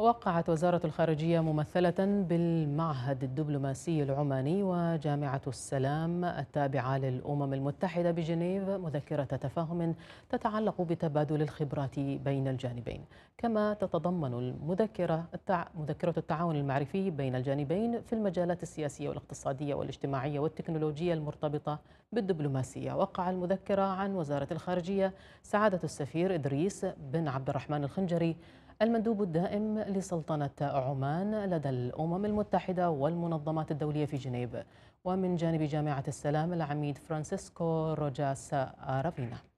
وقعت وزارة الخارجية ممثلة بالمعهد الدبلوماسي العماني وجامعة السلام التابعة للأمم المتحدة بجنيف مذكرة تفاهم تتعلق بتبادل الخبرات بين الجانبين كما تتضمن المذكرة التع... مذكرة التعاون المعرفي بين الجانبين في المجالات السياسية والاقتصادية والاجتماعية والتكنولوجية المرتبطة بالدبلوماسية وقع المذكرة عن وزارة الخارجية سعادة السفير إدريس بن عبد الرحمن الخنجري المندوب الدائم لسلطنة عمان لدى الأمم المتحدة والمنظمات الدولية في جنيف ومن جانب جامعة السلام العميد فرانسيسكو روجاس أرافينا